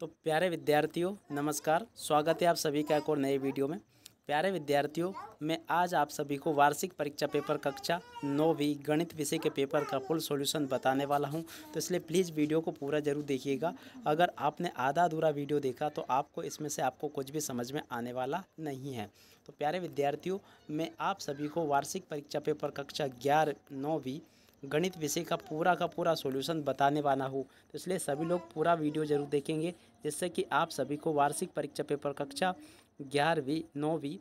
तो प्यारे विद्यार्थियों नमस्कार स्वागत है आप सभी का एक और नए वीडियो में प्यारे विद्यार्थियों मैं आज आप सभी को वार्षिक परीक्षा पेपर कक्षा नौवीं गणित विषय के पेपर का फुल सॉल्यूशन बताने वाला हूं तो इसलिए प्लीज़ वीडियो को पूरा जरूर देखिएगा अगर आपने आधा अधूरा वीडियो देखा तो आपको इसमें से आपको कुछ भी समझ में आने वाला नहीं है तो प्यारे विद्यार्थियों मैं आप सभी को वार्षिक परीक्षा पेपर कक्षा ग्यारह नौवीं गणित विषय का पूरा का पूरा सॉल्यूशन बताने वाला हूँ तो इसलिए सभी लोग पूरा वीडियो जरूर देखेंगे जिससे कि आप सभी को वार्षिक परीक्षा पेपर कक्षा ग्यारहवीं नौवीं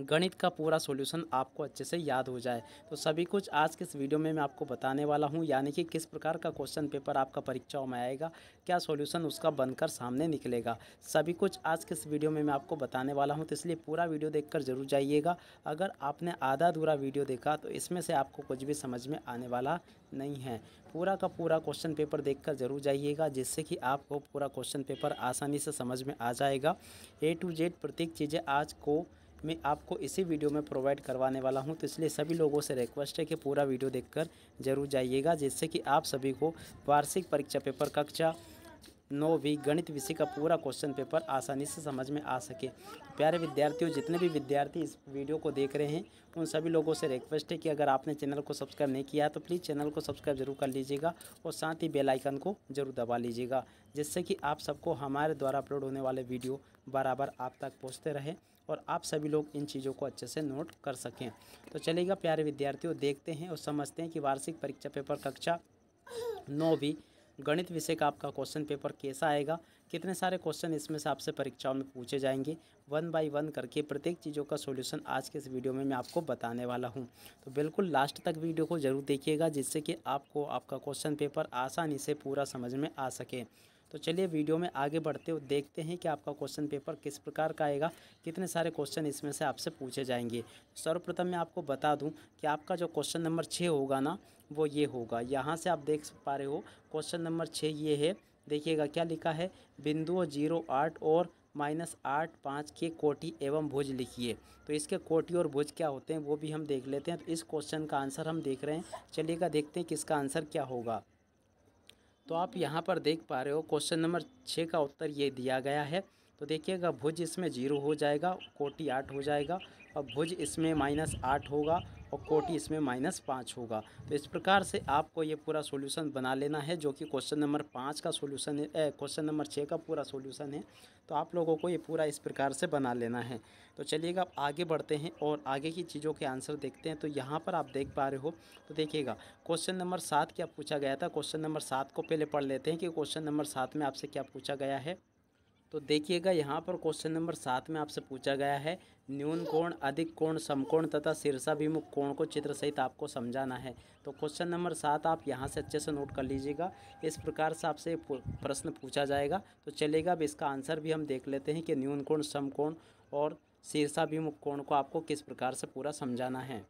गणित का पूरा सॉल्यूशन आपको अच्छे से याद हो जाए तो सभी कुछ आज के इस वीडियो में मैं आपको बताने वाला हूं यानी कि किस प्रकार का क्वेश्चन पेपर आपका परीक्षाओं में आएगा क्या सॉल्यूशन उसका बनकर सामने निकलेगा सभी कुछ आज के इस वीडियो में मैं आपको बताने वाला हूं तो इसलिए पूरा वीडियो देख ज़रूर जाइएगा अगर आपने आधा अधूरा वीडियो देखा तो इसमें से आपको कुछ भी समझ में आने वाला नहीं है पूरा का पूरा क्वेश्चन पेपर देख ज़रूर जाइएगा जिससे कि आपको पूरा क्वेश्चन पेपर आसानी से समझ में आ जाएगा ए टू जेड प्रत्येक चीज़ें आज को मैं आपको इसी वीडियो में प्रोवाइड करवाने वाला हूं तो इसलिए सभी लोगों से रिक्वेस्ट है कि पूरा वीडियो देखकर जरूर जाइएगा जिससे कि आप सभी को वार्षिक परीक्षा पेपर कक्षा नौ भी गणित विषय का पूरा क्वेश्चन पेपर आसानी से समझ में आ सके प्यारे विद्यार्थियों जितने भी विद्यार्थी इस वीडियो को देख रहे हैं उन सभी लोगों से रिक्वेस्ट है कि अगर आपने चैनल को सब्सक्राइब नहीं किया तो प्लीज़ चैनल को सब्सक्राइब जरूर कर लीजिएगा और साथ ही बेल आइकन को जरूर दबा लीजिएगा जिससे कि आप सबको हमारे द्वारा अपलोड होने वाले वीडियो बराबर आप तक पहुँचते रहे और आप सभी लोग इन चीज़ों को अच्छे से नोट कर सकें तो चलेगा प्यारे विद्यार्थियों देखते हैं और समझते हैं कि वार्षिक परीक्षा पेपर कक्षा नौ भी गणित विषय का आपका क्वेश्चन पेपर कैसा आएगा कितने सारे क्वेश्चन इसमें से आपसे परीक्षाओं में पूछे जाएंगे वन बाय वन करके प्रत्येक चीज़ों का सॉल्यूशन आज के इस वीडियो में मैं आपको बताने वाला हूं तो बिल्कुल लास्ट तक वीडियो को ज़रूर देखिएगा जिससे कि आपको आपका क्वेश्चन पेपर आसानी से पूरा समझ में आ सके तो चलिए वीडियो में आगे बढ़ते हुए देखते हैं कि आपका क्वेश्चन पेपर किस प्रकार का आएगा कितने सारे क्वेश्चन इसमें से आपसे पूछे जाएंगे सर्वप्रथम मैं आपको बता दूं कि आपका जो क्वेश्चन नंबर छः होगा ना वो ये होगा यहाँ से आप देख पा रहे हो क्वेश्चन नंबर छः ये है देखिएगा क्या लिखा है बिंदु जीरो आठ और माइनस आठ पाँच के कोटि एवं भुज लिखिए तो इसके कोटि और भुज क्या होते हैं वो भी हम देख लेते हैं तो इस क्वेश्चन का आंसर हम देख रहे हैं चलिएगा देखते हैं कि इसका आंसर क्या होगा तो आप यहाँ पर देख पा रहे हो क्वेश्चन नंबर छः का उत्तर ये दिया गया है तो देखिएगा भुज इसमें जीरो हो जाएगा कोटि आठ हो जाएगा और भुज इसमें माइनस आठ होगा और कोटि इसमें माइनस पाँच होगा तो इस प्रकार से आपको ये पूरा सॉल्यूशन बना लेना है जो कि क्वेश्चन नंबर पाँच का सॉल्यूशन है क्वेश्चन नंबर छः का पूरा सॉल्यूशन है तो आप लोगों को ये पूरा इस प्रकार से बना लेना है तो चलिएगा आप आगे बढ़ते हैं और आगे की चीज़ों के आंसर देखते हैं तो यहाँ पर आप देख पा रहे हो तो देखिएगा क्वेश्चन नंबर सात क्या पूछा गया था क्वेश्चन नंबर सात को पहले पढ़ लेते हैं कि क्वेश्चन नंबर सात में आपसे क्या पूछा गया है तो देखिएगा यहाँ पर क्वेश्चन नंबर सात में आपसे पूछा गया है न्यून कोण अधिक कोण समकोण तथा शीर्षाभिमुख कोण को चित्र सहित आपको समझाना है तो क्वेश्चन नंबर सात आप यहाँ से अच्छे से नोट कर लीजिएगा इस प्रकार से आपसे प्रश्न पूछा जाएगा तो चलेगा अब इसका आंसर भी हम देख लेते हैं कि न्यून कोण समकोण और शीर्षाभिमुख कोण को आपको किस प्रकार से पूरा समझाना है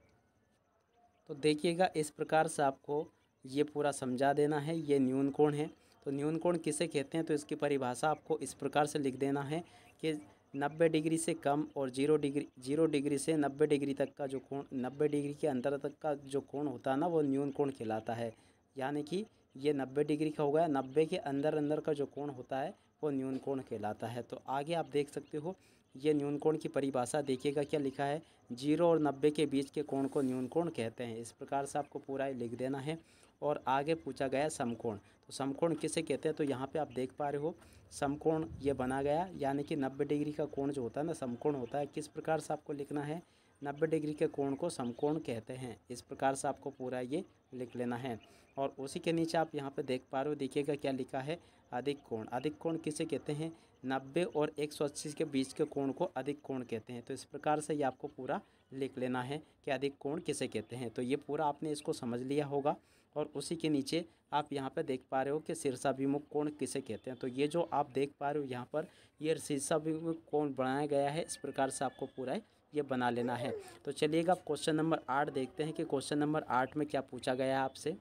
तो देखिएगा इस प्रकार से आपको ये पूरा समझा देना है ये न्यून कोण है तो न्यून कोण किसे कहते हैं तो इसकी परिभाषा आपको इस प्रकार से लिख देना है कि नब्बे डिग्री से कम और जीरो डिग्री जीरो डिग्री से नब्बे डिग्री तक का जो कोण नब्बे डिग्री के अंतर तक का जो कोण होता है ना वो न्यून कोण कहलाता है यानी कि ये नब्बे डिग्री का होगा नब्बे के अंदर अंदर का जो कोण होता है वो न्यून कोण कहलाता है तो आगे आप देख सकते हो ये न्यून कोण की परिभाषा देखिएगा क्या लिखा है जीरो और नब्बे के बीच के कोण को न्यून कोण कहते हैं इस प्रकार से आपको पूरा लिख देना है और आगे पूछा गया समकोण तो समकोण किसे कहते हैं तो यहाँ पे आप देख पा रहे हो समकोण ये बना गया यानी कि नब्बे डिग्री का कोण जो होता है ना समकोण होता है किस प्रकार से आपको लिखना है नब्बे डिग्री के कोण को समकोण कहते हैं इस प्रकार से आपको पूरा ये लिख लेना है और उसी के नीचे आप यहाँ पे देख पा रहे हो देखिएगा क्या लिखा है अधिक कोण अधिक कोण किसे कहते हैं नब्बे और एक सौ अस्सी के बीच के कोण को अधिक कोण कहते हैं तो इस प्रकार से ये आपको पूरा लिख लेना है कि अधिक कोण किसे कहते हैं तो ये पूरा आपने इसको समझ लिया होगा और उसी के नीचे आप यहाँ पर देख पा रहे हो कि शीर्षाभिमुख कोण किसे कहते हैं तो ये जो आप देख पा रहे हो यहाँ पर ये शीर्षाभिमुख कोण बनाया गया है इस प्रकार से आपको पूरा ये बना लेना है तो चलिएगा क्वेश्चन नंबर आठ देखते हैं कि क्वेश्चन नंबर आठ में क्या पूछा गया है आपसे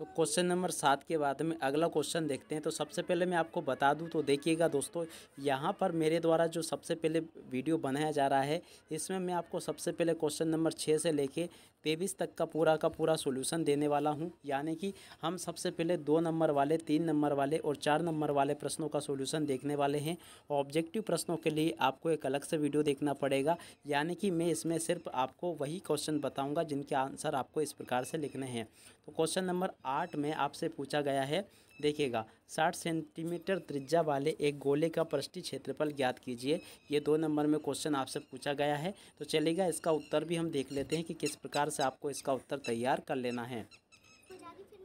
तो क्वेश्चन नंबर सात के बाद में अगला क्वेश्चन देखते हैं तो सबसे पहले मैं आपको बता दूं तो देखिएगा दोस्तों यहाँ पर मेरे द्वारा जो सबसे पहले वीडियो बनाया जा रहा है इसमें मैं आपको सबसे पहले क्वेश्चन नंबर छः से लेके तेईस तक का पूरा का पूरा सोल्यूशन देने वाला हूँ यानी कि हम सबसे पहले दो नंबर वाले तीन नंबर वाले और चार नंबर वाले प्रश्नों का सोल्यूशन देखने वाले हैं ऑब्जेक्टिव प्रश्नों के लिए आपको एक अलग से वीडियो देखना पड़ेगा यानी कि मैं इसमें सिर्फ आपको वही क्वेश्चन बताऊँगा जिनके आंसर आपको इस प्रकार से लिखने हैं तो क्वेश्चन नंबर आठ में आपसे पूछा गया है देखिएगा साठ सेंटीमीटर त्रिज्या वाले एक गोले का पृष्ठी क्षेत्रफल ज्ञात कीजिए ये दो नंबर में क्वेश्चन आपसे पूछा गया है तो चलेगा इसका उत्तर भी हम देख लेते हैं कि किस प्रकार से आपको इसका उत्तर तैयार कर लेना है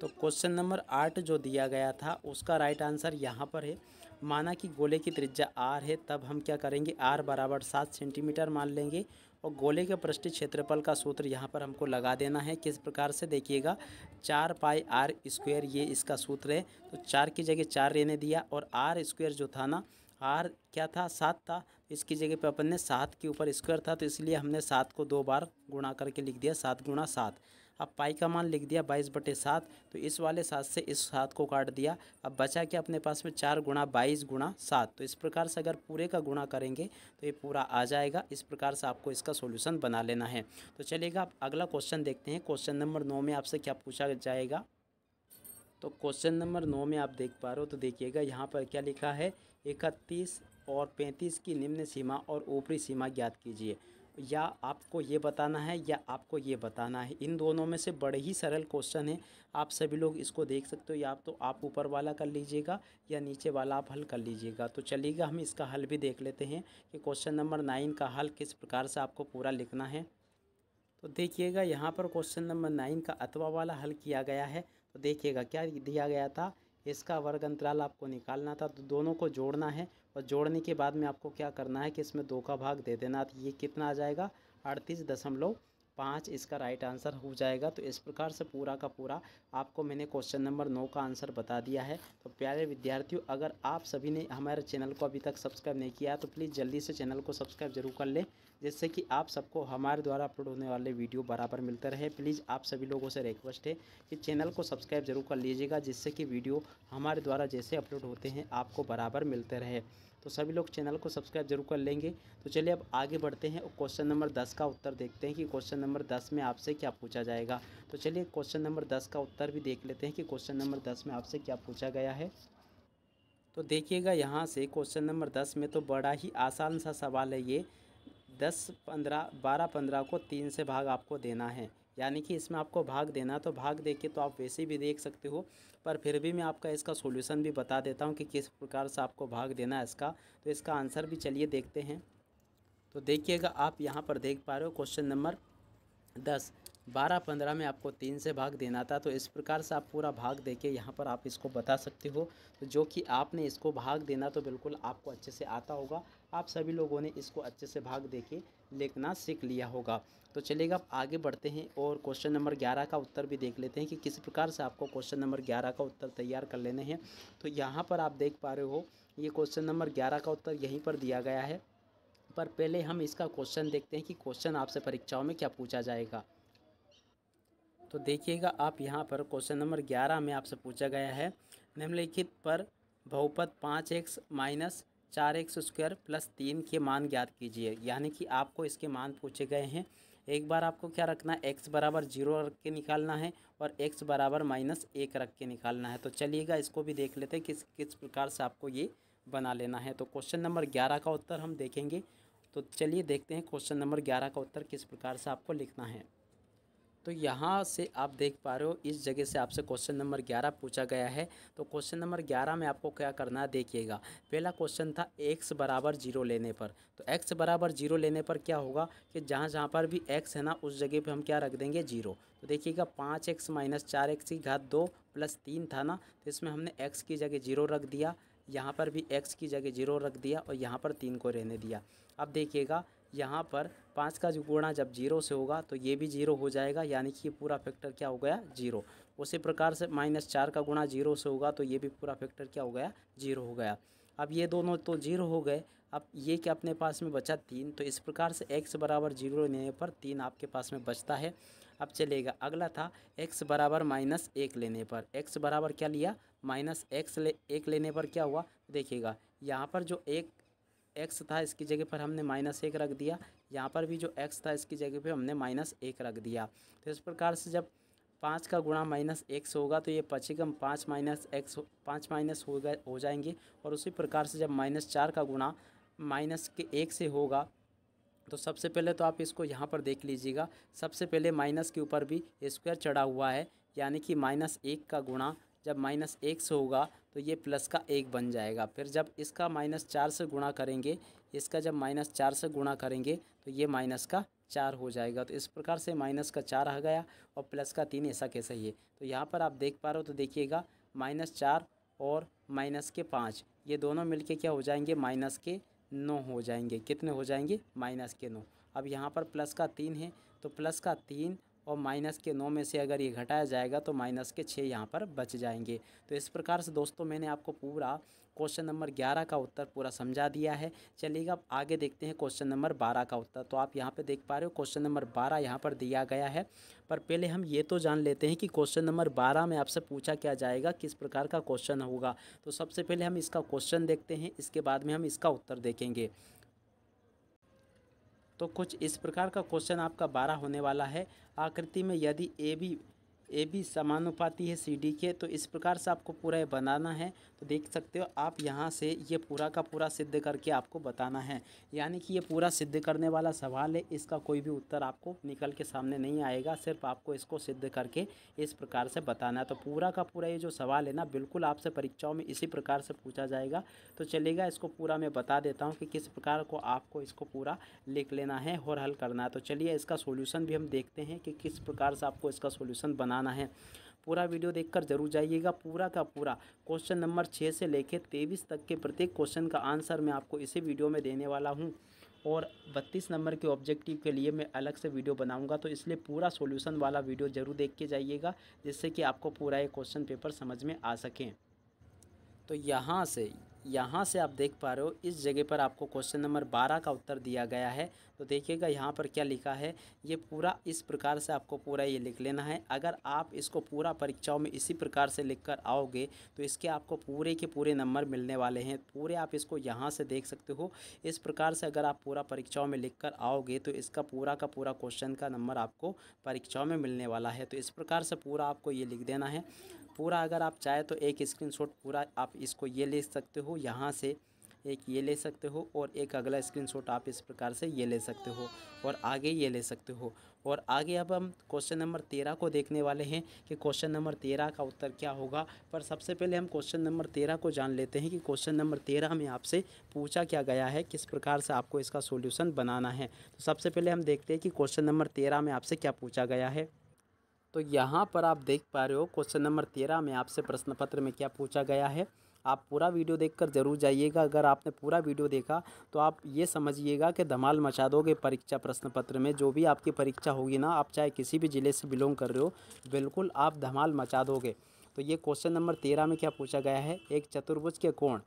तो क्वेश्चन नंबर आठ जो दिया गया था उसका राइट आंसर यहाँ पर है माना कि गोले की त्रिज्या आर है तब हम क्या करेंगे आर बराबर सात सेंटीमीटर मान लेंगे और गोले के पृष्ठ क्षेत्रफल का सूत्र यहाँ पर हमको लगा देना है किस प्रकार से देखिएगा चार पाई आर स्क्वेयर ये इसका सूत्र है तो चार की जगह चार रहने दिया और आर स्क्वेयर जो था ना आर क्या था सात था इसकी जगह पे अपन ने सात के ऊपर स्क्वायर था तो इसलिए हमने सात को दो बार गुणा करके लिख दिया सात गुणा सात अब पाई का मान लिख दिया बाईस बटे सात तो इस वाले सात से इस सात को काट दिया अब बचा क्या अपने पास में चार गुणा बाईस गुणा सात तो इस प्रकार से अगर पूरे का गुणा करेंगे तो ये पूरा आ जाएगा इस प्रकार से आपको इसका सोल्यूशन बना लेना है तो चलिएगा आप अगला क्वेश्चन देखते हैं क्वेश्चन नंबर नौ में आपसे क्या पूछा जाएगा तो क्वेश्चन नंबर नौ में आप देख पा रहे हो तो देखिएगा यहाँ पर क्या लिखा है इकतीस और पैंतीस की निम्न सीमा और ऊपरी सीमा ज्ञात कीजिए या आपको ये बताना है या आपको ये बताना है इन दोनों में से बड़े ही सरल क्वेश्चन है आप सभी लोग इसको देख सकते हो या तो आप ऊपर वाला कर लीजिएगा या नीचे वाला आप हल कर लीजिएगा तो चलिएगा हम इसका हल भी देख लेते हैं कि क्वेश्चन नंबर नाइन का हल किस प्रकार से आपको पूरा लिखना है तो देखिएगा यहाँ पर क्वेश्चन नंबर नाइन का अथवा वाला हल किया गया है तो देखिएगा क्या दिया गया था इसका वर्ग अंतराल आपको निकालना था तो दोनों को जोड़ना है और जोड़ने के बाद में आपको क्या करना है कि इसमें दो का भाग दे देना तो ये कितना आ जाएगा अड़तीस दशमलव पाँच इसका राइट आंसर हो जाएगा तो इस प्रकार से पूरा का पूरा आपको मैंने क्वेश्चन नंबर नौ का आंसर बता दिया है तो प्यारे विद्यार्थियों अगर आप सभी ने हमारे चैनल को अभी तक सब्सक्राइब नहीं किया है तो प्लीज़ जल्दी से चैनल को सब्सक्राइब जरूर कर लें जिससे कि आप सबको हमारे द्वारा अपलोड होने वाले वीडियो बराबर मिलते रहे प्लीज़ आप सभी लोगों से रिक्वेस्ट है कि चैनल को सब्सक्राइब जरूर कर लीजिएगा जिससे कि वीडियो हमारे द्वारा जैसे अपलोड होते हैं आपको बराबर मिलते रहे तो सभी लोग चैनल को सब्सक्राइब जरूर कर लेंगे तो चलिए अब आगे बढ़ते हैं और क्वेश्चन नंबर दस का उत्तर देखते हैं कि क्वेश्चन नंबर दस में आपसे क्या पूछा जाएगा तो चलिए क्वेश्चन नंबर दस का उत्तर भी देख लेते हैं कि क्वेश्चन नंबर दस में आपसे क्या पूछा गया है तो देखिएगा यहाँ से क्वेश्चन नंबर दस में तो बड़ा ही आसान सा सवाल है ये दस पंद्रह बारह पंद्रह को तीन से भाग आपको देना है यानी कि इसमें आपको भाग देना तो भाग दे के तो आप वैसे भी देख सकते हो पर फिर भी मैं आपका इसका सोल्यूशन भी बता देता हूँ कि किस प्रकार से आपको भाग देना है इसका तो इसका आंसर भी चलिए देखते हैं तो देखिएगा आप यहाँ पर देख पा रहे हो क्वेश्चन नंबर दस बारह पंद्रह में आपको तीन से भाग देना था तो इस प्रकार से आप पूरा भाग दे के यहाँ पर आप इसको बता सकते हो तो जो कि आपने इसको भाग देना तो बिल्कुल आपको अच्छे से आता होगा आप सभी लोगों ने इसको अच्छे से भाग दे के लिखना सीख लिया होगा तो चलिएगा आप आगे बढ़ते हैं और क्वेश्चन नंबर ग्यारह का उत्तर भी देख लेते हैं कि किस प्रकार से आपको क्वेश्चन नंबर ग्यारह का उत्तर तैयार कर लेने हैं तो यहाँ पर आप देख पा रहे हो ये क्वेश्चन नंबर ग्यारह का उत्तर यहीं पर दिया गया है पर पहले हम इसका क्वेश्चन देखते हैं कि क्वेश्चन आपसे परीक्षाओं में क्या पूछा जाएगा तो देखिएगा आप यहाँ पर क्वेश्चन नंबर ग्यारह में आपसे पूछा गया है निम्नलिखित पर बहुपद पाँच एक्स माइनस चार एक्स स्क्वायर प्लस तीन के मान ज्ञात कीजिए यानी कि आपको इसके मान पूछे गए हैं एक बार आपको क्या रखना है एक्स बराबर जीरो रख के निकालना है और एक्स बराबर माइनस एक रख के निकालना है तो चलिएगा इसको भी देख लेते हैं किस किस प्रकार से आपको ये बना लेना है तो क्वेश्चन नंबर ग्यारह का उत्तर हम देखेंगे तो चलिए देखते हैं क्वेश्चन नंबर ग्यारह का उत्तर किस प्रकार से आपको लिखना है तो यहाँ से आप देख पा रहे हो इस जगह से आपसे क्वेश्चन नंबर ग्यारह पूछा गया है तो क्वेश्चन नंबर ग्यारह में आपको क्या करना है देखिएगा पहला क्वेश्चन था एक्स बराबर जीरो लेने पर तो एक्स बराबर जीरो लेने पर क्या होगा कि जहाँ जहाँ पर भी एक्स है ना उस जगह पर हम क्या रख देंगे जीरो तो देखिएगा पाँच एक्स माइनस चार एक्स की घात दो प्लस तीन था ना तो इसमें हमने एक्स की जगह जीरो रख दिया यहाँ पर भी एक्स की जगह जीरो रख दिया और यहाँ पर तीन को रहने दिया अब देखिएगा यहाँ पर पाँच का गुणा जब जीरो से होगा तो ये भी जीरो हो जाएगा यानी कि ये पूरा फैक्टर क्या हो गया जीरो उसी प्रकार से माइनस चार का गुणा जीरो से होगा तो ये भी पूरा फैक्टर क्या हो गया जीरो हो गया अब ये दोनों तो जीरो हो गए अब ये कि अपने पास में बचा तीन तो इस प्रकार से एक्स बराबर जीरो लेने पर तीन आपके पास में बचता है अब चलेगा अगला था एक्स बराबर माइनस एक लेने पर एक्स बराबर क्या लिया माइनस एक्स ले एक लेने पर क्या हुआ देखिएगा यहाँ पर जो एक एक्स था इसकी जगह पर हमने माइनस एक रख दिया यहाँ पर भी जो एक्स था इसकी जगह पर हमने माइनस एक रख दिया तो इस प्रकार से जब पाँच का गुणा माइनस एक्स होगा तो ये पचीकम पाँच माइनस एक्स पाँच माइनस हो गए हो जाएंगे और उसी प्रकार से जब माइनस चार का गुणा माइनस के एक से होगा तो सबसे पहले तो आप इसको यहाँ पर देख लीजिएगा सबसे पहले माइनस के ऊपर भी स्क्वायर चढ़ा हुआ है यानी कि माइनस एक का गुणा जब माइनस एक से होगा तो ये प्लस का एक बन जाएगा फिर जब इसका माइनस चार से गुणा करेंगे इसका जब माइनस चार से गुणा करेंगे तो ये माइनस का चार हो जाएगा तो इस प्रकार से माइनस का चार आ गया और प्लस का तीन ऐसा कैसा ही है तो यहाँ पर आप देख पा रहे हो तो देखिएगा माइनस चार और माइनस के पाँच ये दोनों मिलके क्या हो जाएंगे माइनस के नौ हो जाएंगे कितने हो जाएंगे माइनस के नौ अब यहाँ पर प्लस का तीन है तो प्लस का तीन और माइनस के नौ में से अगर ये घटाया जाएगा तो माइनस के छः यहाँ पर बच जाएंगे तो इस प्रकार से दोस्तों मैंने आपको पूरा क्वेश्चन नंबर ग्यारह का उत्तर पूरा समझा दिया है चलिएगा आगे देखते हैं क्वेश्चन नंबर बारह का उत्तर तो आप यहाँ पर देख पा रहे हो क्वेश्चन नंबर बारह यहाँ पर दिया गया है पर पहले हम ये तो जान लेते हैं कि क्वेश्चन नंबर बारह में आपसे पूछा क्या जाएगा किस प्रकार का क्वेश्चन होगा तो सबसे पहले हम इसका क्वेश्चन देखते हैं इसके बाद में हम इसका उत्तर देखेंगे तो कुछ इस प्रकार का क्वेश्चन आपका बारह होने वाला है आकृति में यदि ए बी ए भी समानुपाती है सी डी के तो इस प्रकार से आपको पूरा ये बनाना है तो देख सकते हो आप यहाँ से ये पूरा का पूरा सिद्ध करके आपको बताना है यानी कि ये पूरा सिद्ध करने वाला सवाल है इसका कोई भी उत्तर आपको निकल के सामने नहीं आएगा सिर्फ आपको इसको सिद्ध करके इस प्रकार से बताना है तो पूरा का पूरा ये जो सवाल है ना बिल्कुल आपसे परीक्षाओं में इसी प्रकार से पूछा जाएगा तो चलेगा इसको पूरा मैं बता देता हूँ कि किस प्रकार को आपको इसको पूरा लिख लेना है और हल करना है तो चलिए इसका सोल्यूशन भी हम देखते हैं कि किस प्रकार से आपको इसका सोल्यूशन बना बनाना है पूरा वीडियो देखकर जरूर जाइएगा पूरा का पूरा क्वेश्चन नंबर छः से लेकर तेईस तक के प्रत्येक क्वेश्चन का आंसर मैं आपको इसी वीडियो में देने वाला हूँ और बत्तीस नंबर के ऑब्जेक्टिव के लिए मैं अलग से वीडियो बनाऊंगा तो इसलिए पूरा सॉल्यूशन वाला वीडियो ज़रूर देख के जाइएगा जिससे कि आपको पूरा ये क्वेश्चन पेपर समझ में आ सकें तो यहाँ से यहाँ से आप देख पा रहे हो इस जगह पर आपको क्वेश्चन नंबर बारह का उत्तर दिया गया है तो देखिएगा यहाँ पर क्या लिखा है ये पूरा इस प्रकार से आपको पूरा ये लिख लेना है अगर आप इसको पूरा परीक्षाओं में इसी प्रकार से लिख कर आओगे तो इसके आपको पूरे के पूरे नंबर मिलने वाले हैं पूरे आप इसको यहाँ से देख सकते हो इस प्रकार से अगर आप पूरा परीक्षाओं में लिख कर आओगे तो इसका पूरा का पूरा क्वेश्चन का नंबर आपको परीक्षाओं में मिलने वाला है तो इस प्रकार से पूरा आपको ये लिख देना है पूरा अगर आप चाहे तो एक स्क्रीनशॉट पूरा आप इसको ये ले सकते हो यहाँ से एक ये ले सकते हो और एक अगला स्क्रीनशॉट आप इस प्रकार से ये ले सकते हो और आगे ये ले सकते हो और आगे अब हम क्वेश्चन नंबर तेरह को देखने वाले हैं कि क्वेश्चन नंबर तेरह का उत्तर क्या होगा पर सबसे पहले हम क्वेश्चन नंबर तेरह को जान लेते हैं कि क्वेश्चन नंबर तेरह में आपसे पूछा क्या गया है किस प्रकार से आपको इसका सोल्यूशन बनाना है तो सबसे पहले हम देखते हैं कि क्वेश्चन नंबर तेरह में आपसे क्या पूछा गया है तो यहाँ पर आप देख पा रहे हो क्वेश्चन नंबर तेरह में आपसे प्रश्न पत्र में क्या पूछा गया है आप पूरा वीडियो देखकर जरूर जाइएगा अगर आपने पूरा वीडियो देखा तो आप ये समझिएगा कि धमाल मचा दोगे परीक्षा प्रश्न पत्र में जो भी आपकी परीक्षा होगी ना आप चाहे किसी भी ज़िले से बिलोंग कर रहे हो बिल्कुल आप धमाल मचा दोगे तो ये क्वेश्चन नंबर तेरह में क्या पूछा गया है एक चतुर्भुज के कोण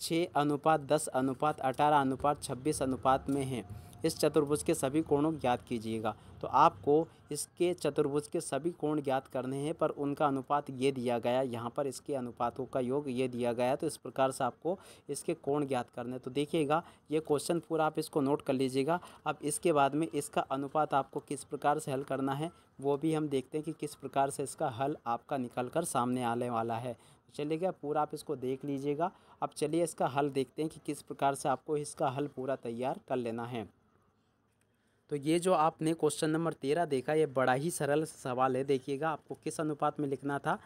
छः अनुपात दस अनुपात अठारह अनुपात छब्बीस अनुपात में है इस चतुर्भुज के सभी कोणों ज्ञात कीजिएगा तो आपको इसके चतुर्भुज के सभी कोण ज्ञात करने हैं पर उनका अनुपात ये दिया गया यहाँ पर इसके अनुपातों का योग ये दिया गया तो इस प्रकार से आपको इसके कोण ज्ञात करने तो देखिएगा ये क्वेश्चन पूरा आप इसको नोट कर लीजिएगा अब इसके बाद में इसका अनुपात आपको किस प्रकार से हल करना है वो भी हम देखते हैं कि किस प्रकार से इसका हल आपका निकल कर सामने आने वाला है चलिएगा पूरा आप इसको देख लीजिएगा अब चलिए इसका हल देखते हैं कि किस प्रकार से आपको इसका हल पूरा तैयार कर लेना है तो ये जो आपने क्वेश्चन नंबर तेरह देखा ये बड़ा ही सरल सवाल है देखिएगा आपको किस अनुपात में लिखना था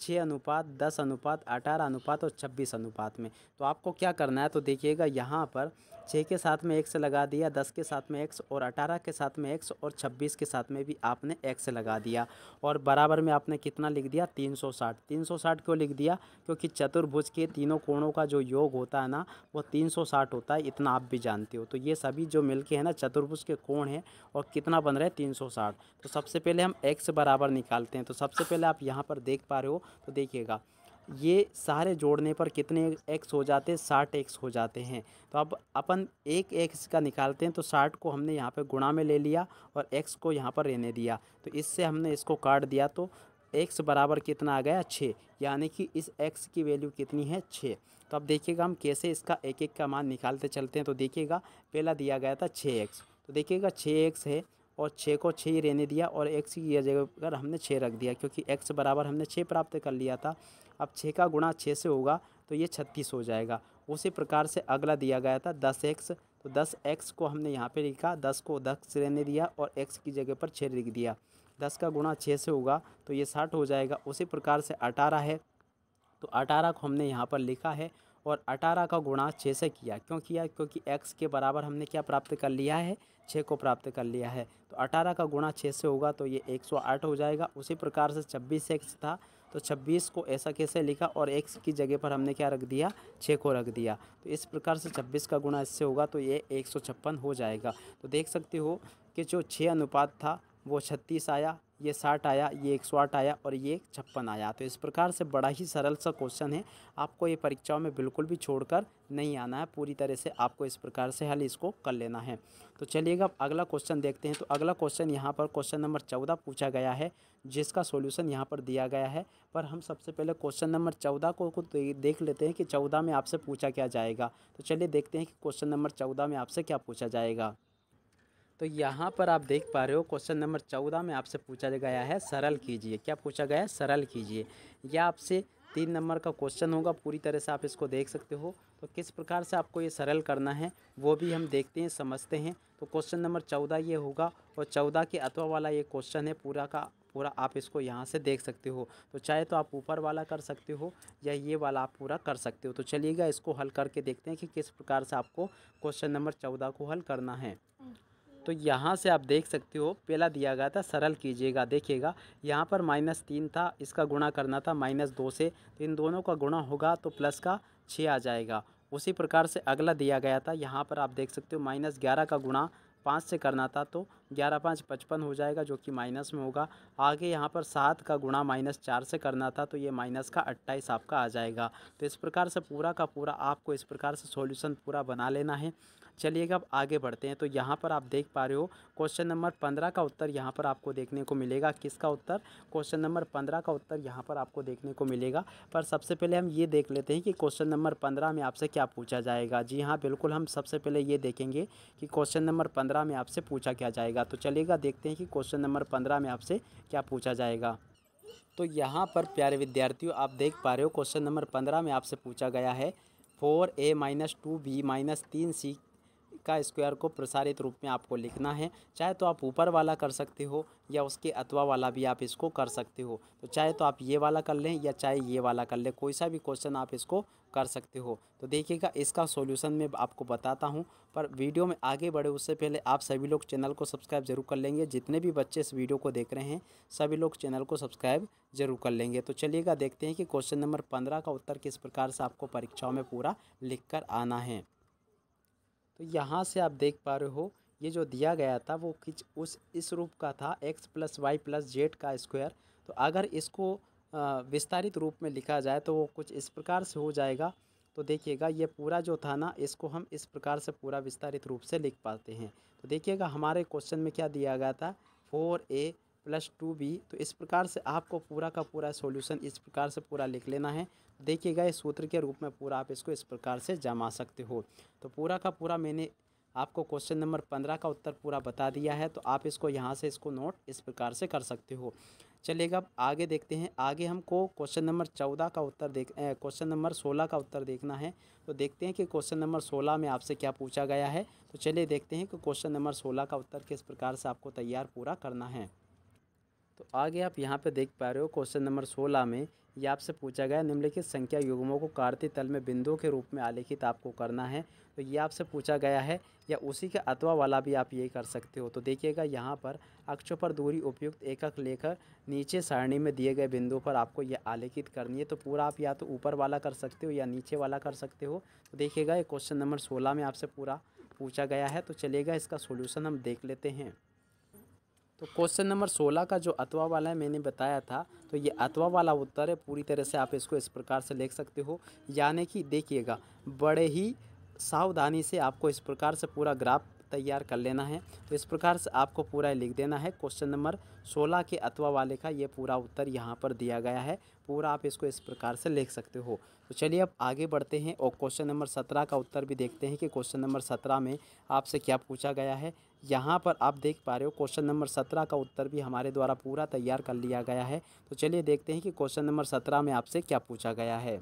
छः अनुपात दस अनुपात अठारह अनुपात और छब्बीस अनुपात में तो आपको क्या करना है तो देखिएगा यहाँ पर छः के साथ में एक्स लगा दिया दस के साथ में एक्स और अठारह के साथ में एक्स और छब्बीस के साथ में भी आपने एक्स लगा दिया और बराबर में आपने कितना लिख दिया तीन सौ साठ तीन सौ साठ क्यों लिख दिया क्योंकि चतुर्भुज के तीनों कोणों का जो योग होता है ना वो तीन सौ साठ होता है इतना आप भी जानते हो तो ये सभी जो के है ना चतुर्भुज के कोण हैं और कितना बन रहा है तीन सौ साठ तो सबसे पहले हम एक्स बराबर निकालते हैं तो सबसे पहले आप यहाँ पर देख पा रहे हो तो देखिएगा ये सारे जोड़ने पर कितने एक्स हो जाते हैं साठ एक्स हो जाते हैं तो अब अपन एक एक्स का निकालते हैं तो साठ को हमने यहाँ पर गुणा में ले लिया और एक्स को यहाँ पर रहने दिया तो इससे हमने इसको काट दिया तो एक्स बराबर कितना आ गया छः यानी कि इस एक्स की वैल्यू कितनी है छः तो अब देखिएगा हम कैसे इसका एक एक का मान निकालते चलते हैं तो देखिएगा पहला दिया गया था छः तो देखिएगा छः है और छः को छः ही रहने दिया और एक्स की जगह पर हमने छः रख दिया क्योंकि एक्स बराबर हमने छः प्राप्त कर लिया था अब छः का गुणा छः से होगा तो ये छत्तीस हो जाएगा उसी प्रकार से अगला दिया गया था दस एक्स तो दस एक्स को हमने यहाँ पे लिखा दस को दस रहने दिया और एक्स की जगह पर छः लिख दिया दस का गुणा छः से होगा तो ये साठ हो जाएगा उसी प्रकार से अठारह है तो अठारह को हमने यहाँ पर लिखा है और अठारह का गुणा छः से किया क्यों किया क्योंकि एक्स के बराबर हमने क्या प्राप्त कर लिया है छः को प्राप्त कर लिया है तो अठारह का गुणा छः से होगा तो ये एक सौ आठ हो जाएगा उसी प्रकार से छब्बीस एक्स था तो छब्बीस को ऐसा कैसे लिखा और एक्स की जगह पर हमने क्या रख दिया छः को रख दिया तो इस प्रकार से छब्बीस का गुणा इससे होगा तो ये एक सौ छप्पन हो जाएगा तो देख सकते हो कि जो छः अनुपात था वो छत्तीस आया ये साठ आया ये एक सौ आठ आया और ये छप्पन आया तो इस प्रकार से बड़ा ही सरल सा क्वेश्चन है आपको ये परीक्षाओं में बिल्कुल भी छोड़कर नहीं आना है पूरी तरह से आपको इस प्रकार से हल इसको कर लेना है तो चलिएगा अगला क्वेश्चन देखते हैं तो अगला क्वेश्चन यहाँ पर क्वेश्चन नंबर चौदह पूछा गया है जिसका सोल्यूशन यहाँ पर दिया गया है पर हम सबसे पहले क्वेश्चन नंबर चौदह को देख लेते हैं कि चौदह में आपसे पूछा क्या जाएगा तो चलिए देखते हैं कि क्वेश्चन नंबर चौदह में आपसे क्या पूछा जाएगा तो यहाँ पर आप देख पा रहे हो क्वेश्चन नंबर चौदह में आपसे पूछा गया है सरल कीजिए क्या पूछा गया है सरल कीजिए यह आपसे तीन नंबर का क्वेश्चन होगा पूरी तरह से आप इसको देख सकते हो तो किस प्रकार से आपको ये सरल करना है वो भी हम देखते हैं समझते हैं तो क्वेश्चन नंबर चौदह ये होगा और चौदह के अथवा वाला ये क्वेश्चन है पूरा का पूरा आप इसको यहाँ से देख सकते हो तो चाहे तो आप ऊपर वाला कर सकते हो या ये वाला आप पूरा कर सकते हो तो चलिएगा इसको हल करके देखते हैं कि किस प्रकार से आपको क्वेश्चन नंबर चौदह को हल करना है तो यहाँ से आप देख सकते हो पहला दिया गया था सरल कीजिएगा देखिएगा यहाँ पर माइनस तीन था इसका गुणा करना था माइनस दो से तो इन दोनों का गुणा होगा तो प्लस का छः आ जाएगा उसी प्रकार से अगला दिया गया था यहाँ पर आप देख सकते हो माइनस ग्यारह का गुणा पाँच से करना था तो ग्यारह पाँच पचपन हो जाएगा जो कि माइनस में होगा आगे यहाँ पर सात का गुणा माइनस चार से करना था तो ये माइनस का अट्ठाईस आपका आ जाएगा तो इस प्रकार से पूरा का पूरा आपको इस प्रकार से सॉल्यूशन पूरा बना लेना है चलिएगा अब आगे बढ़ते हैं तो यहाँ पर आप देख पा रहे हो क्वेश्चन नंबर पंद्रह का उत्तर यहाँ पर आपको देखने को मिलेगा किसका उत्तर क्वेश्चन नंबर पंद्रह का उत्तर यहाँ पर आपको देखने को मिलेगा पर सबसे पहले हम ये देख लेते हैं कि क्वेश्चन नंबर पंद्रह में आपसे क्या पूछा जाएगा जी हाँ बिल्कुल हम सबसे पहले ये देखेंगे कि क्वेश्चन नंबर पंद्रह में आपसे पूछा क्या जाएगा तो चलिएगा देखते हैं कि क्वेश्चन नंबर पंद्रह में आपसे क्या पूछा जाएगा तो यहाँ पर प्यारे विद्यार्थियों आप देख पा रहे हो क्वेश्चन नंबर पंद्रह में आपसे पूछा गया है four A minus two B minus तीन सी का स्क्वायर को प्रसारित रूप में आपको लिखना है चाहे तो आप ऊपर वाला कर सकते हो या उसके अतवा वाला भी आप इसको कर सकते हो तो चाहे तो आप ये वाला कर लें या चाहे ये वाला कर लें कोई सा भी क्वेश्चन आप इसको कर सकते हो तो देखिएगा इसका सॉल्यूशन मैं आपको बताता हूँ पर वीडियो में आगे बढ़े उससे पहले आप सभी लोग चैनल को सब्सक्राइब जरूर कर लेंगे जितने भी बच्चे इस वीडियो को देख रहे हैं सभी लोग चैनल को सब्सक्राइब जरूर कर लेंगे तो चलिएगा देखते हैं कि क्वेश्चन नंबर पंद्रह का उत्तर किस प्रकार से आपको परीक्षाओं में पूरा लिख कर आना है तो यहाँ से आप देख पा रहे हो ये जो दिया गया था वो किच उस इस रूप का था x plus y plus z का स्क्वायर तो अगर इसको विस्तारित रूप में लिखा जाए तो वो कुछ इस प्रकार से हो जाएगा तो देखिएगा ये पूरा जो था ना इसको हम इस प्रकार से पूरा विस्तारित रूप से लिख पाते हैं तो देखिएगा हमारे क्वेश्चन में क्या दिया गया था four a plus two b तो इस प्रकार से आपको पूरा का पूरा सॉल्यूशन इस प्रकार से पूरा लिख लेना है देखिएगा इस सूत्र के रूप में पूरा आप इसको इस प्रकार से जमा सकते हो तो पूरा का पूरा मैंने आपको क्वेश्चन नंबर पंद्रह का उत्तर पूरा बता दिया है तो आप इसको यहाँ से इसको नोट इस प्रकार से कर सकते हो चलेगा आगे देखते हैं आगे हमको क्वेश्चन नंबर चौदह का उत्तर देख क्वेश्चन नंबर सोलह का उत्तर देखना है तो देखते हैं कि क्वेश्चन नंबर सोलह में आपसे क्या पूछा गया है तो चलिए देखते हैं कि क्वेश्चन नंबर सोलह का उत्तर किस प्रकार से आपको तैयार पूरा करना है तो आगे आप यहाँ पे देख पा रहे हो क्वेश्चन नंबर सोलह में ये आपसे पूछा गया निम्नलिखित संख्या युग्मों को कार्ती तल में बिंदुओं के रूप में आलेखित आपको करना है तो ये आपसे पूछा गया है या उसी के अतवा वाला भी आप ये कर सकते हो तो देखिएगा यहाँ पर अक्षों पर दूरी उपयुक्त एकक लेकर नीचे सारणी में दिए गए बिंदुओं पर आपको ये आलेखित करनी है तो पूरा आप या तो ऊपर वाला कर सकते हो या नीचे वाला कर सकते हो तो देखिएगा ये क्वेश्चन नंबर सोलह में आपसे पूरा पूछा गया है तो चलेगा इसका सोल्यूशन हम देख लेते हैं तो क्वेश्चन नंबर सोलह का जो अतवा वाला है मैंने बताया था तो ये अतवा वाला उत्तर है पूरी तरह से आप इसको इस प्रकार से लिख सकते हो यानी कि देखिएगा बड़े ही सावधानी से आपको इस प्रकार से पूरा ग्राफ तैयार कर लेना है तो इस प्रकार से आपको पूरा लिख देना है क्वेश्चन नंबर सोलह के अतवा वाले का ये पूरा उत्तर यहाँ पर दिया गया है पूरा आप इसको इस प्रकार से लिख सकते हो तो चलिए अब आगे बढ़ते हैं और क्वेश्चन नंबर सत्रह का उत्तर भी देखते हैं कि क्वेश्चन नंबर सत्रह में आपसे क्या पूछा गया है यहाँ पर आप देख पा रहे हो क्वेश्चन नंबर सत्रह का उत्तर भी हमारे द्वारा पूरा तैयार कर लिया गया है तो चलिए देखते हैं कि क्वेश्चन नंबर सत्रह में आपसे क्या पूछा गया है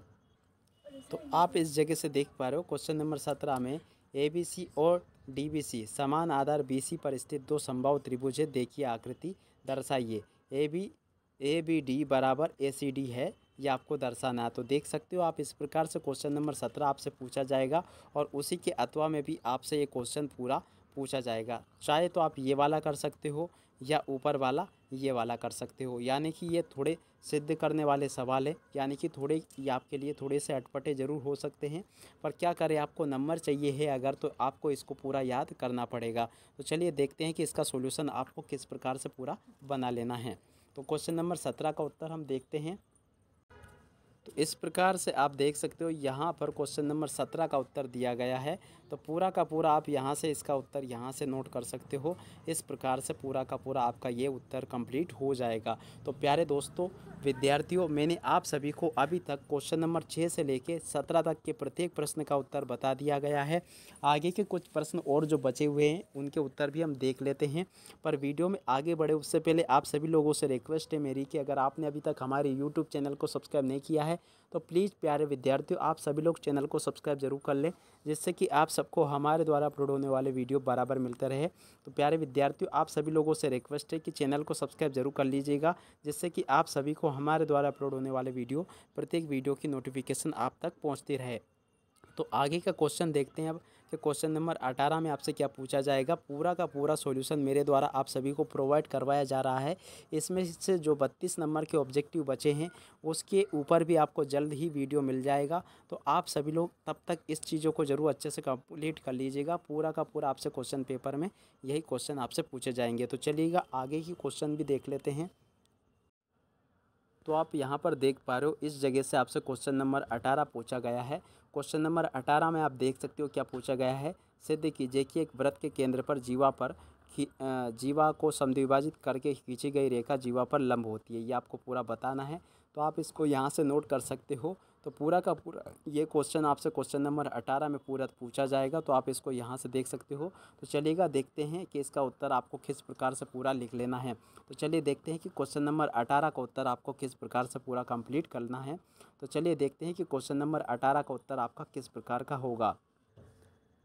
तो आप इस जगह से देख पा रहे हो क्वेश्चन नंबर सत्रह में ए बी सी और डी बी सी समान आधार बी सी पर स्थित दो संभव त्रिभुजें देखिए आकृति दर्शाइए A B A B D बराबर ए सी डी है ये आपको दर्शाना है तो देख सकते हो आप इस प्रकार से क्वेश्चन नंबर सत्रह आपसे पूछा जाएगा और उसी के अथवा में भी आपसे ये क्वेश्चन पूरा पूछा जाएगा चाहे तो आप ये वाला कर सकते हो या ऊपर वाला ये वाला कर सकते हो यानी कि ये थोड़े सिद्ध करने वाले सवाल है यानी कि थोड़े ये आपके लिए थोड़े से अटपटे ज़रूर हो सकते हैं पर क्या करें आपको नंबर चाहिए है अगर तो आपको इसको पूरा याद करना पड़ेगा तो चलिए देखते हैं कि इसका सोल्यूशन आपको किस प्रकार से पूरा बना लेना है तो क्वेश्चन नंबर सत्रह का उत्तर हम देखते हैं तो इस प्रकार से आप देख सकते हो यहाँ पर क्वेश्चन नंबर सत्रह का उत्तर दिया गया है तो पूरा का पूरा आप यहाँ से इसका उत्तर यहाँ से नोट कर सकते हो इस प्रकार से पूरा का पूरा आपका ये उत्तर कंप्लीट हो जाएगा तो प्यारे दोस्तों विद्यार्थियों मैंने आप सभी को अभी तक क्वेश्चन नंबर छः से लेके सत्रह तक के प्रत्येक प्रश्न का उत्तर बता दिया गया है आगे के कुछ प्रश्न और जो बचे हुए हैं उनके उत्तर भी हम देख लेते हैं पर वीडियो में आगे बढ़े उससे पहले आप सभी लोगों से रिक्वेस्ट है मेरी कि अगर आपने अभी तक हमारे यूट्यूब चैनल को सब्सक्राइब नहीं किया है तो प्लीज़ प्यारे विद्यार्थियों आप सभी लोग चैनल को सब्सक्राइब जरूर कर लें जिससे कि आप सबको हमारे द्वारा अपलोड होने वाले वीडियो बराबर मिलते रहे तो प्यारे विद्यार्थियों आप सभी लोगों से रिक्वेस्ट है कि चैनल को सब्सक्राइब जरूर कर लीजिएगा जिससे कि आप सभी को हमारे द्वारा अपलोड होने वाले वीडियो प्रत्येक वीडियो की नोटिफिकेशन आप तक पहुँचती रहे तो आगे का क्वेश्चन देखते हैं अब कि क्वेश्चन नंबर अठारह में आपसे क्या पूछा जाएगा पूरा का पूरा सॉल्यूशन मेरे द्वारा आप सभी को प्रोवाइड करवाया जा रहा है इसमें से जो बत्तीस नंबर के ऑब्जेक्टिव बचे हैं उसके ऊपर भी आपको जल्द ही वीडियो मिल जाएगा तो आप सभी लोग तब तक इस चीज़ों को ज़रूर अच्छे से कंप्लीट कर लीजिएगा पूरा का पूरा आपसे क्वेश्चन पेपर में यही क्वेश्चन आपसे पूछे जाएंगे तो चलिएगा आगे की क्वेश्चन भी देख लेते हैं तो आप यहाँ पर देख पा रहे हो इस जगह से आपसे क्वेश्चन नंबर अठारह पूछा गया है क्वेश्चन नंबर अठारह में आप देख सकते हो क्या पूछा गया है सिद्ध कीजिए कि एक व्रत के केंद्र पर जीवा पर जीवा को समद्विभाजित करके खींची गई रेखा जीवा पर लंब होती है ये आपको पूरा बताना है तो आप इसको यहाँ से नोट कर सकते हो तो पूरा का पूरा ये क्वेश्चन आपसे क्वेश्चन नंबर अठारह में पूरा पूछा जाएगा तो आप इसको यहाँ से देख सकते हो तो चलिएगा देखते हैं कि इसका उत्तर आपको किस प्रकार से पूरा लिख लेना है तो चलिए देखते हैं कि क्वेश्चन नंबर अठारह का उत्तर आपको किस प्रकार से पूरा कंप्लीट करना है तो चलिए देखते हैं कि क्वेश्चन नंबर अठारह का उत्तर आपका किस प्रकार का होगा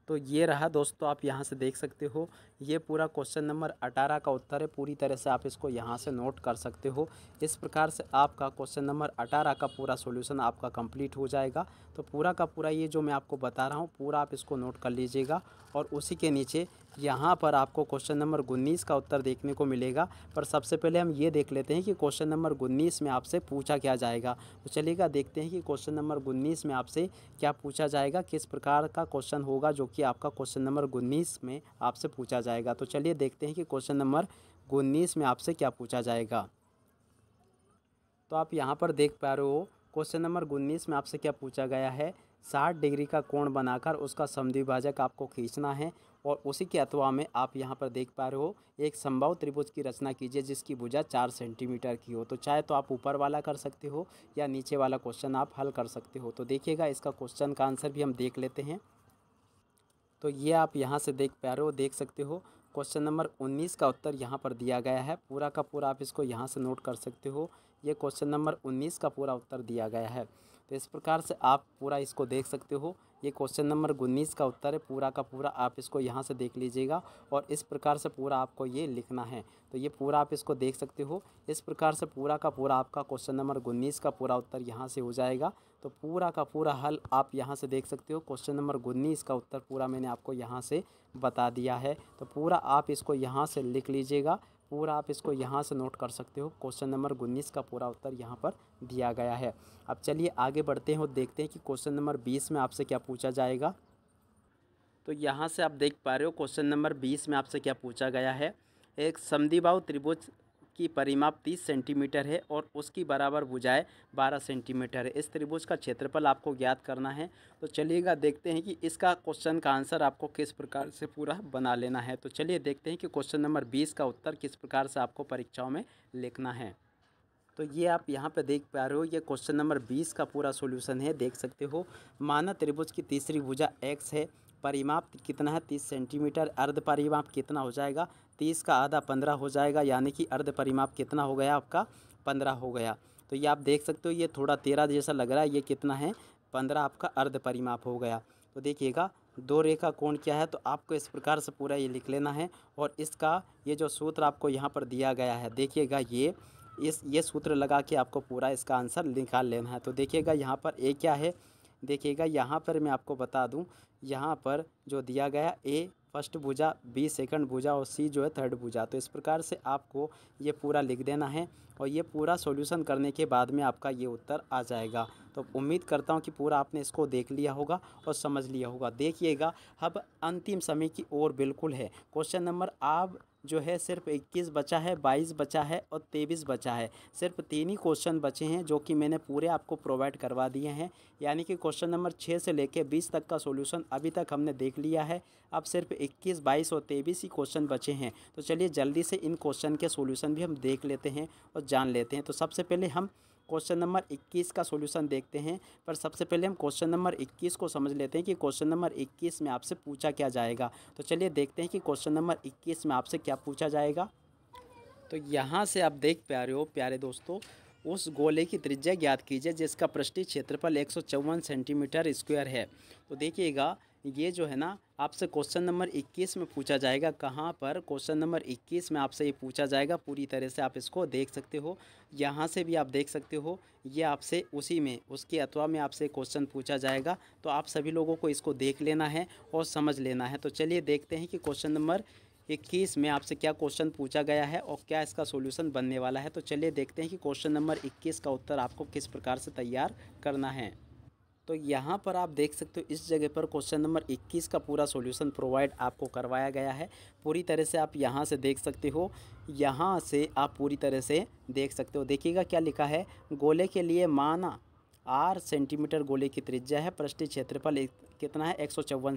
तो ये रहा दोस्तों आप यहाँ से देख सकते हो ये पूरा क्वेश्चन नंबर अठारह का उत्तर है पूरी तरह से आप इसको यहाँ से नोट कर सकते हो इस प्रकार से आपका क्वेश्चन नंबर अठारह का पूरा सॉल्यूशन आपका कंप्लीट हो जाएगा तो पूरा का पूरा ये जो मैं आपको बता रहा हूँ पूरा आप इसको नोट कर लीजिएगा और उसी के नीचे यहाँ पर आपको क्वेश्चन नंबर उन्नीस का उत्तर देखने को मिलेगा पर सबसे पहले हम ये देख लेते हैं कि क्वेश्चन नंबर उन्नीस में आपसे पूछा क्या जाएगा तो चलिएगा देखते हैं कि क्वेश्चन नंबर उन्नीस में आपसे क्या पूछा जाएगा किस प्रकार का क्वेश्चन होगा जो कि आपका क्वेश्चन नंबर उन्नीस में आपसे पूछा जाएगा तो चलिए देखते हैं कि क्वेश्चन नंबर उन्नीस में आपसे क्या पूछा जाएगा तो आप यहाँ पर देख पा रहे हो क्वेश्चन नंबर उन्नीस में आपसे क्या पूछा गया है साठ डिग्री का कोण बनाकर उसका समद्विभाजक आपको खींचना है और उसी के अथवा में आप यहाँ पर देख पा रहे हो एक संभव त्रिभुज की रचना कीजिए जिसकी भुजा चार सेंटीमीटर की हो तो चाहे तो आप ऊपर वाला कर सकते हो या नीचे वाला क्वेश्चन आप हल कर सकते हो तो देखिएगा इसका क्वेश्चन का आंसर भी हम देख लेते हैं तो ये आप यहाँ से देख पा रहे हो देख सकते हो क्वेश्चन नंबर उन्नीस का उत्तर यहाँ पर दिया गया है पूरा का पूरा आप इसको यहाँ से नोट कर सकते हो ये क्वेश्चन नंबर उन्नीस का पूरा उत्तर दिया गया है तो इस प्रकार से आप पूरा इसको देख सकते हो ये क्वेश्चन नंबर उन्नीस का उत्तर है पूरा का पूरा आप इसको यहाँ से देख लीजिएगा और इस प्रकार से पूरा आपको ये लिखना है तो ये पूरा आप इसको देख सकते हो इस प्रकार से पूरा का पूरा आपका क्वेश्चन नंबर उन्नीस का पूरा उत्तर यहाँ से हो जाएगा तो पूरा का पूरा हल आप यहाँ से देख सकते हो क्वेश्चन नंबर उन्नीस का उत्तर पूरा मैंने आपको यहाँ से बता दिया है तो पूरा आप इसको यहाँ से लिख लीजिएगा पूरा आप इसको यहाँ से नोट कर सकते हो क्वेश्चन नंबर उन्नीस का पूरा उत्तर यहाँ पर दिया गया है अब चलिए आगे बढ़ते हैं और देखते हैं कि क्वेश्चन नंबर बीस में आपसे क्या पूछा जाएगा तो यहाँ से आप देख पा रहे हो क्वेश्चन नंबर बीस में आपसे क्या पूछा गया है एक समदिबाहु त्रिभुज की परिमाप 30 सेंटीमीटर है और उसकी बराबर भुजाएं 12 सेंटीमीटर है इस त्रिभुज का क्षेत्रफल आपको ज्ञात करना है तो चलिएगा देखते हैं कि इसका क्वेश्चन का आंसर आपको किस प्रकार से पूरा बना लेना है तो चलिए देखते हैं कि क्वेश्चन नंबर बीस का उत्तर किस प्रकार से आपको परीक्षाओं में लिखना है तो ये आप यहाँ पे देख पा रहे हो ये क्वेश्चन नंबर बीस का पूरा सॉल्यूशन है देख सकते हो माना त्रिभुज की तीसरी भुजा एक्स है परिमाप कितना है तीस सेंटीमीटर अर्ध परिमाप कितना हो जाएगा तीस का आधा पंद्रह हो जाएगा यानी कि अर्ध परिमाप कितना हो गया आपका पंद्रह हो गया तो ये आप देख सकते हो ये थोड़ा तेरह जैसा लग रहा है ये कितना है पंद्रह आपका अर्ध परिमाप हो गया तो देखिएगा दो रेखा कोण क्या है तो आपको इस प्रकार से पूरा ये लिख लेना है और इसका ये जो सूत्र आपको यहाँ पर दिया गया है देखिएगा ये इस ये सूत्र लगा के आपको पूरा इसका आंसर निकाल लेना है तो देखिएगा यहाँ पर ए क्या है देखिएगा यहाँ पर मैं आपको बता दूँ यहाँ पर जो दिया गया ए फर्स्ट भुजा बी सेकंड भुजा और सी जो है थर्ड भुजा तो इस प्रकार से आपको ये पूरा लिख देना है और ये पूरा सॉल्यूशन करने के बाद में आपका ये उत्तर आ जाएगा तो उम्मीद करता हूँ कि पूरा आपने इसको देख लिया होगा और समझ लिया होगा देखिएगा अब अंतिम समय की ओर बिल्कुल है क्वेश्चन नंबर आप जो है सिर्फ 21 बचा है 22 बचा है और 23 बचा है सिर्फ तीन ही क्वेश्चन बचे हैं जो कि मैंने पूरे आपको प्रोवाइड करवा दिए हैं यानी कि क्वेश्चन नंबर 6 से लेकर 20 तक का सॉल्यूशन अभी तक हमने देख लिया है अब सिर्फ 21 22 और 23 ही क्वेश्चन बचे हैं तो चलिए जल्दी से इन क्वेश्चन के सोल्यूशन भी हम देख लेते हैं और जान लेते हैं तो सबसे पहले हम क्वेश्चन नंबर 21 का सॉल्यूशन देखते हैं पर सबसे पहले हम क्वेश्चन नंबर 21 को समझ लेते हैं कि क्वेश्चन नंबर 21 में आपसे पूछा क्या जाएगा तो चलिए देखते हैं कि क्वेश्चन नंबर 21 में आपसे क्या पूछा जाएगा तो यहाँ से आप देख पा रहे हो प्यारे दोस्तों उस गोले की त्रिज्या ज्ञात कीजिए जिसका पृष्ठी क्षेत्रफल एक सेंटीमीटर स्क्वायर है तो देखिएगा ये जो है ना आपसे क्वेश्चन नंबर 21 में पूछा जाएगा कहाँ पर क्वेश्चन नंबर 21 में आपसे ये पूछा जाएगा पूरी तरह से आप इसको देख सकते हो यहाँ से भी आप देख सकते हो ये आपसे उसी में उसके अथवा में आपसे क्वेश्चन पूछा जाएगा तो आप सभी लोगों को इसको देख लेना है और समझ लेना है तो चलिए देखते हैं कि क्वेश्चन नंबर इक्कीस में आपसे क्या क्वेश्चन पूछा गया है और क्या इसका सोल्यूशन बनने वाला है तो चलिए देखते हैं कि क्वेश्चन नंबर इक्कीस का उत्तर आपको किस प्रकार से तैयार करना है तो यहाँ पर आप देख सकते हो इस जगह पर क्वेश्चन नंबर 21 का पूरा सॉल्यूशन प्रोवाइड आपको करवाया गया है पूरी तरह से आप यहाँ से देख सकते हो यहाँ से आप पूरी तरह से देख सकते हो देखिएगा क्या लिखा है गोले के लिए माना आर सेंटीमीटर गोले की त्रिज्या है पृष्ठीय क्षेत्रफल कितना है एक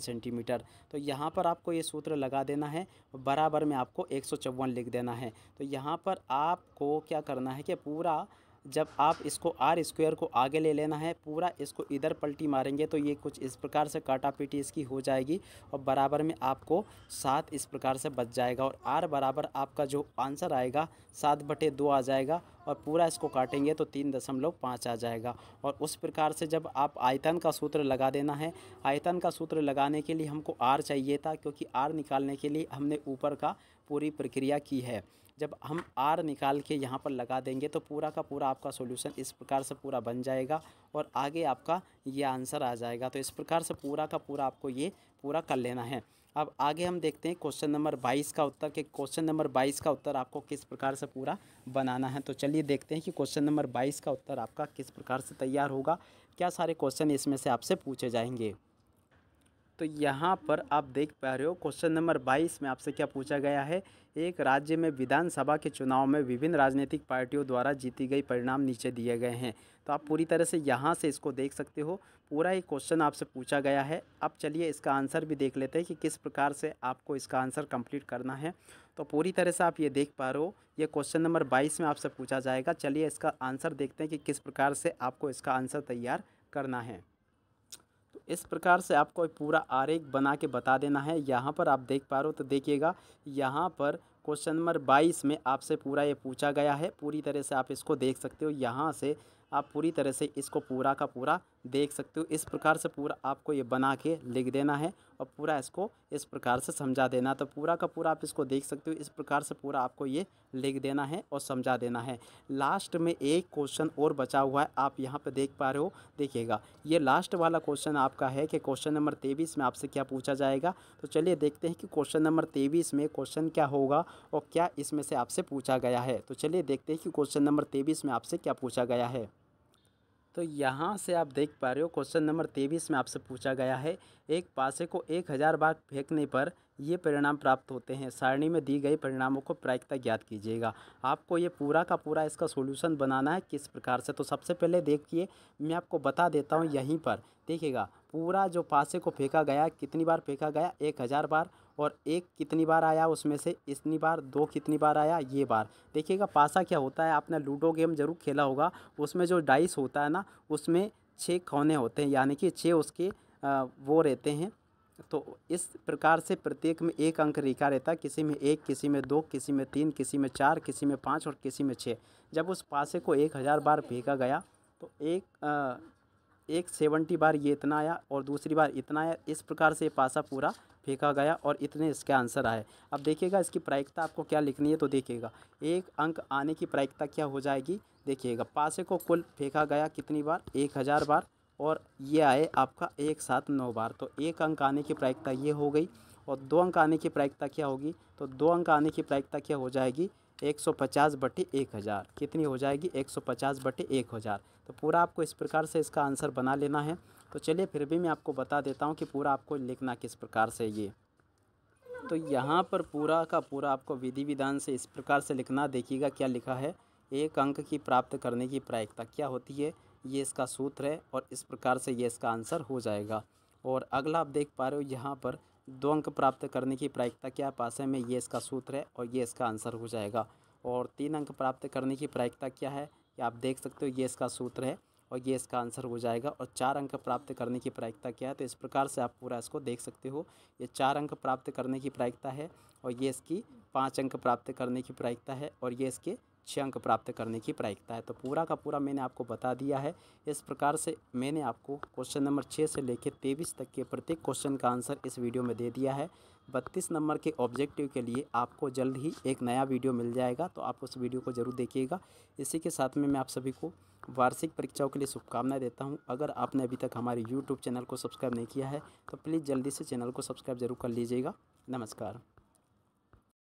सेंटीमीटर तो यहाँ पर आपको ये सूत्र लगा देना है बराबर में आपको एक लिख देना है तो यहाँ पर आपको क्या करना है कि पूरा जब आप इसको आर स्क्वायर को आगे ले लेना है पूरा इसको इधर पलटी मारेंगे तो ये कुछ इस प्रकार से काटा पीटी इसकी हो जाएगी और बराबर में आपको सात इस प्रकार से बच जाएगा और आर बराबर आपका जो आंसर आएगा सात बटे दो आ जाएगा और पूरा इसको काटेंगे तो तीन दशमलव पाँच आ जाएगा और उस प्रकार से जब आप आयतन का सूत्र लगा देना है आयतन का सूत्र लगाने के लिए हमको आर चाहिए था क्योंकि आर निकालने के लिए हमने ऊपर का पूरी प्रक्रिया की है जब हम आर निकाल के यहाँ पर लगा देंगे तो पूरा का पूरा आपका सोल्यूशन इस प्रकार से पूरा बन जाएगा और आगे आपका ये आंसर आ जाएगा तो इस प्रकार से पूरा का पूरा आपको ये पूरा कर लेना है अब आगे हम देखते हैं क्वेश्चन नंबर बाईस का उत्तर कि क्वेश्चन नंबर बाईस का उत्तर आपको किस प्रकार से पूरा बनाना है तो चलिए देखते हैं कि क्वेश्चन नंबर बाईस का उत्तर आपका किस प्रकार से तैयार होगा क्या सारे क्वेश्चन इसमें से आपसे पूछे जाएंगे तो यहाँ पर आप देख पा रहे हो क्वेश्चन नंबर 22 में आपसे क्या पूछा गया है एक राज्य में विधानसभा के चुनाव में विभिन्न राजनीतिक पार्टियों द्वारा जीती गई परिणाम नीचे दिए गए हैं तो आप पूरी तरह से यहाँ से इसको देख सकते हो पूरा ही क्वेश्चन आपसे पूछा गया है अब चलिए इसका आंसर भी देख लेते हैं कि किस प्रकार से आपको इसका आंसर कंप्लीट करना है तो पूरी तरह से आप ये देख पा रहे हो ये क्वेश्चन नंबर बाईस में आपसे पूछा जाएगा चलिए इसका आंसर देखते हैं कि किस प्रकार से आपको इसका आंसर तैयार करना है इस प्रकार से आपको पूरा आरेख बना के बता देना है यहाँ पर आप देख पा रहे हो तो देखिएगा यहाँ पर क्वेश्चन नंबर बाईस में आपसे पूरा ये पूछा गया है पूरी तरह से आप इसको देख सकते हो यहाँ से आप पूरी तरह से इसको पूरा का पूरा देख सकते हो इस प्रकार से पूरा आपको ये बना के लिख देना है और पूरा इसको इस प्रकार से समझा देना तो पूरा का पूरा आप इसको देख सकते हो इस प्रकार से पूरा आपको ये लिख देना है और समझा देना है लास्ट में एक क्वेश्चन और बचा हुआ है आप यहाँ पर देख पा रहे हो देखिएगा ये लास्ट वाला क्वेश्चन आपका है कि क्वेश्चन नंबर तेईस में आपसे क्या पूछा जाएगा तो चलिए देखते हैं कि क्वेश्चन नंबर तेईस में क्वेश्चन क्या होगा और क्या इसमें से आपसे पूछा गया है तो चलिए देखते हैं कि क्वेश्चन नंबर तेईस में आपसे क्या पूछा गया है तो यहाँ से आप देख पा रहे हो क्वेश्चन नंबर तेईस में आपसे पूछा गया है एक पासे को एक हज़ार बार फेंकने पर ये परिणाम प्राप्त होते हैं सारणी में दी गई परिणामों को प्रायिकता ज्ञात कीजिएगा आपको ये पूरा का पूरा इसका सोल्यूशन बनाना है किस प्रकार से तो सबसे पहले देखिए मैं आपको बता देता हूँ यहीं पर देखिएगा पूरा जो पासे को फेंका गया कितनी बार फेंका गया एक हज़ार बार और एक कितनी बार आया उसमें से इतनी बार दो कितनी बार आया ये बार देखिएगा पासा क्या होता है आपने लूडो गेम ज़रूर खेला होगा उसमें जो डाइस होता है ना उसमें छः कोने होते हैं यानी कि छः उसके वो रहते हैं तो इस प्रकार से प्रत्येक में एक अंक रेखा रहता है किसी में एक किसी में दो किसी में तीन किसी में चार किसी में पाँच और किसी में छः जब उस पासे को एक हज़ार बार फेंका गया तो एक आ, एक सेवेंटी बार ये इतना आया और दूसरी बार इतना आया इस प्रकार से पासा पूरा फेंका गया और इतने इसके आंसर आए अब देखिएगा इसकी प्रायिकता आपको क्या लिखनी है तो देखिएगा एक अंक आने की प्रायिकता क्या हो जाएगी देखिएगा पासे को कुल फेंका गया कितनी बार एक हज़ार बार और ये आए आपका एक साथ नौ बार तो एक अंक आने की प्रायिकता ये हो गई और दो अंक आने की प्रायिकता क्या होगी तो दो अंक आने की प्रायिकता क्या हो जाएगी एक सौ पचास बटे एक हज़ार कितनी हो जाएगी एक सौ पचास बटे एक हज़ार तो पूरा आपको इस प्रकार से इसका आंसर बना लेना है तो चलिए फिर भी मैं आपको बता देता हूँ कि पूरा आपको लिखना किस प्रकार से ये तो यहाँ पर पूरा का पूरा आपको विधि विधान से इस प्रकार से लिखना देखिएगा क्या लिखा है एक अंक की प्राप्त करने की प्रायिकता क्या होती है ये इसका सूत्र है और इस प्रकार से ये इसका आंसर हो जाएगा और अगला आप देख पा रहे हो यहाँ पर दो अंक प्राप्त करने की प्रायिकता क्या पास है में ये इसका सूत्र है और ये इसका आंसर हो जाएगा और तीन अंक प्राप्त करने की प्रायिकता क्या है आप देख सकते हो ये इसका सूत्र है और ये इसका आंसर हो जाएगा और चार अंक प्राप्त करने की प्रायिकता क्या है तो इस प्रकार से आप पूरा इसको देख सकते हो ये चार अंक प्राप्त करने की प्रायिकता है और ये इसकी पाँच अंक प्राप्त करने की प्रायिकता है और ये इसके छः अंक प्राप्त करने की प्रायिकता है तो पूरा का पूरा मैंने आपको बता दिया है इस प्रकार से मैंने आपको क्वेश्चन नंबर छः से लेकर तेईस तक के प्रत्येक क्वेश्चन का आंसर इस वीडियो में दे दिया है बत्तीस नंबर के ऑब्जेक्टिव के लिए आपको जल्द ही एक नया वीडियो मिल जाएगा तो आप उस वीडियो को ज़रूर देखिएगा इसी के साथ में मैं आप सभी को वार्षिक परीक्षाओं के लिए शुभकामनाएं देता हूं अगर आपने अभी तक हमारे यूट्यूब चैनल को सब्सक्राइब नहीं किया है तो प्लीज़ जल्दी से चैनल को सब्सक्राइब जरूर कर लीजिएगा नमस्कार